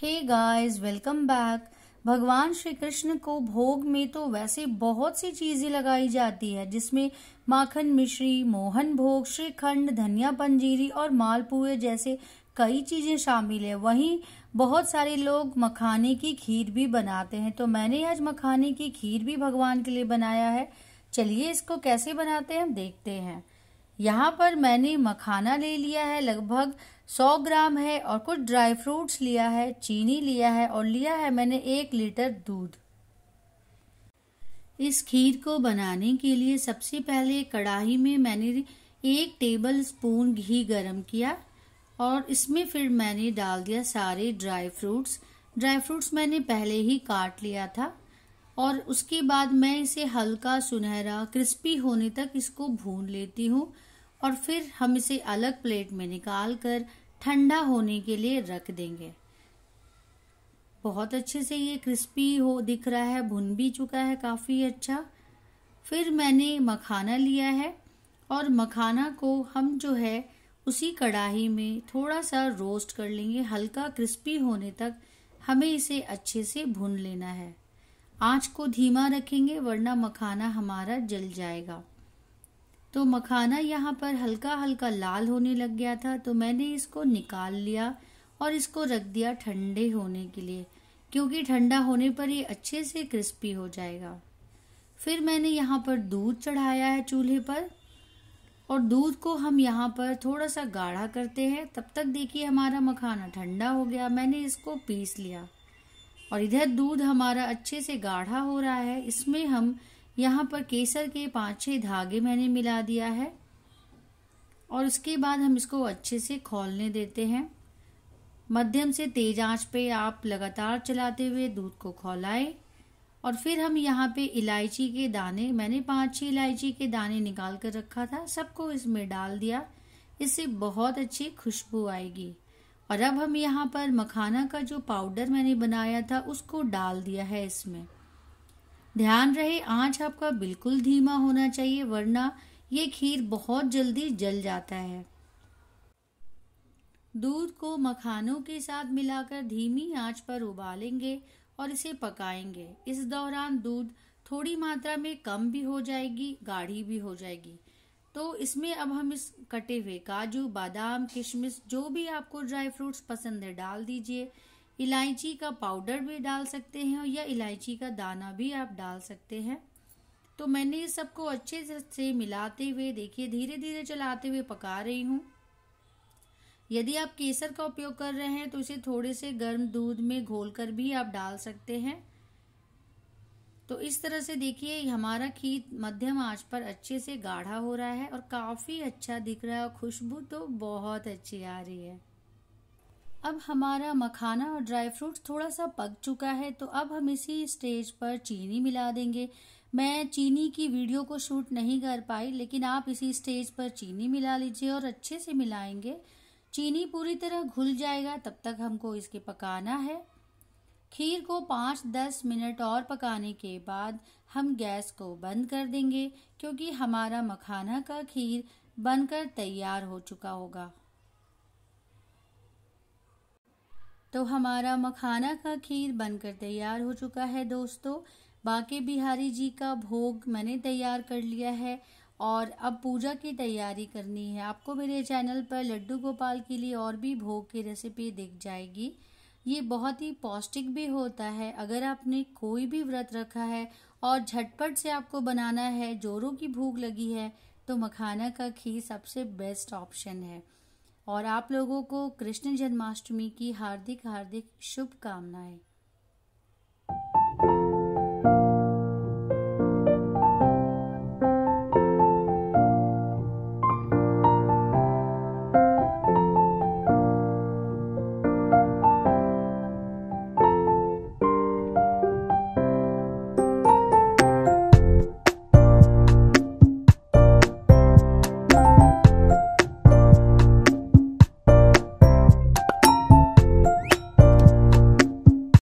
hey guys welcome back भगवान श्री कृष्ण को भोग में तो वैसे बहुत सी चीजें लगाई जाती है जिसमें माखन मिश्री मोहन भोग श्रीखंड धनिया पंजीरी और मालपुए जैसे कई चीजें शामिल है वहीं बहुत सारे लोग मखाने की खीर भी बनाते हैं तो मैंने आज मखाने की खीर भी भगवान के लिए बनाया है चलिए इसको कैसे बनाते हैं देखते हैं यहाँ पर मैंने मखाना ले लिया है लगभग 100 ग्राम है और कुछ ड्राई फ्रूट्स लिया है चीनी लिया है और लिया है मैंने एक लीटर दूध इस खीर को बनाने के लिए सबसे पहले कढ़ाई में मैंने एक टेबल स्पून घी गरम किया और इसमें फिर मैंने डाल दिया सारे ड्राई फ्रूट्स ड्राई फ्रूट्स मैंने पहले ही काट लिया था और उसके बाद मैं इसे हल्का सुनहरा क्रिस्पी होने तक इसको भून लेती हूँ और फिर हम इसे अलग प्लेट में निकाल कर ठंडा होने के लिए रख देंगे बहुत अच्छे से ये क्रिस्पी हो दिख रहा है भुन भी चुका है काफ़ी अच्छा फिर मैंने मखाना लिया है और मखाना को हम जो है उसी कढ़ाई में थोड़ा सा रोस्ट कर लेंगे हल्का क्रिस्पी होने तक हमें इसे अच्छे से भून लेना है आंच को धीमा रखेंगे वरना मखाना हमारा जल जाएगा तो मखाना यहाँ पर हल्का हल्का लाल होने लग गया था तो मैंने इसको निकाल लिया और इसको रख दिया ठंडे होने के लिए क्योंकि ठंडा होने पर ये अच्छे से क्रिस्पी हो जाएगा फिर मैंने यहाँ पर दूध चढ़ाया है चूल्हे पर और दूध को हम यहाँ पर थोड़ा सा गाढ़ा करते हैं तब तक देखिए हमारा मखाना ठंडा हो गया मैंने इसको पीस लिया और इधर दूध हमारा अच्छे से गाढ़ा हो रहा है इसमें हम यहाँ पर केसर के पाँच छः धागे मैंने मिला दिया है और उसके बाद हम इसको अच्छे से खोलने देते हैं मध्यम से तेज आंच पे आप लगातार चलाते हुए दूध को खोलाए और फिर हम यहाँ पे इलायची के दाने मैंने पाँच छः इलायची के दाने निकाल कर रखा था सबको इसमें डाल दिया इससे बहुत अच्छी खुशबू आएगी और अब हम यहाँ पर मखाना का जो पाउडर मैंने बनाया था उसको डाल दिया है इसमें ध्यान रहे आंच आपका बिल्कुल धीमा होना चाहिए वरना ये खीर बहुत जल्दी जल जाता है दूध को मखानों के साथ मिलाकर धीमी आंच पर उबालेंगे और इसे पकाएंगे इस दौरान दूध थोड़ी मात्रा में कम भी हो जाएगी गाढ़ी भी हो जाएगी तो इसमें अब हम इस कटे हुए काजू बादाम किशमिश जो भी आपको ड्राई फ्रूट्स पसंद है डाल दीजिए इलायची का पाउडर भी डाल सकते हैं या इलायची का दाना भी आप डाल सकते हैं तो मैंने ये सबको अच्छे से मिलाते हुए देखिए धीरे धीरे चलाते हुए पका रही हूँ यदि आप केसर का उपयोग कर रहे हैं तो इसे थोड़े से गर्म दूध में घोलकर भी आप डाल सकते हैं तो इस तरह से देखिए हमारा खीर मध्यम आंच पर अच्छे से गाढ़ा हो रहा है और काफ़ी अच्छा दिख रहा है खुशबू तो बहुत अच्छी आ रही है अब हमारा मखाना और ड्राई फ्रूट थोड़ा सा पक चुका है तो अब हम इसी स्टेज पर चीनी मिला देंगे मैं चीनी की वीडियो को शूट नहीं कर पाई लेकिन आप इसी स्टेज पर चीनी मिला लीजिए और अच्छे से मिलाएंगे चीनी पूरी तरह घुल जाएगा तब तक हमको इसके पकाना है खीर को पाँच दस मिनट और पकाने के बाद हम गैस को बंद कर देंगे क्योंकि हमारा मखाना का खीर बनकर तैयार हो चुका होगा तो हमारा मखाना का खीर बनकर तैयार हो चुका है दोस्तों बाके बिहारी जी का भोग मैंने तैयार कर लिया है और अब पूजा की तैयारी करनी है आपको मेरे चैनल पर लड्डू गोपाल के लिए और भी भोग की रेसिपी दिख जाएगी ये बहुत ही पौष्टिक भी होता है अगर आपने कोई भी व्रत रखा है और झटपट से आपको बनाना है जोरों की भूख लगी है तो मखाना का खीर सबसे बेस्ट ऑप्शन है और आप लोगों को कृष्ण जन्माष्टमी की हार्दिक हार्दिक शुभकामनाएं